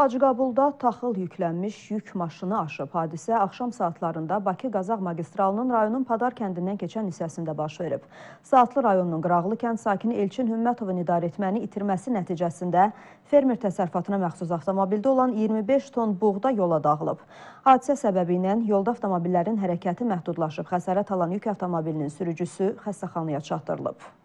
Hacıqabulda taxıl yüklənmiş yük maşını aşıb. Hadisə axşam saatlarında Bakı-Qazaq magistralının rayonun Padar kəndindən keçən hissəsində baş verib. Saatlı rayonunun Qıraqlı kənd sakini Elçin Hümmətovun idarəetməni itirməsi nəticəsində fermer təsərrüfatına məxsus avtomobildə olan 25 ton buğda yola dağılıb. Hadisə səbəbi ilə yolda avtomobillərin hərəkəti məhdudlaşıb. Xəsarət alan yük avtomobilinin sürücüsü xəstəxanaya çatdırılıb.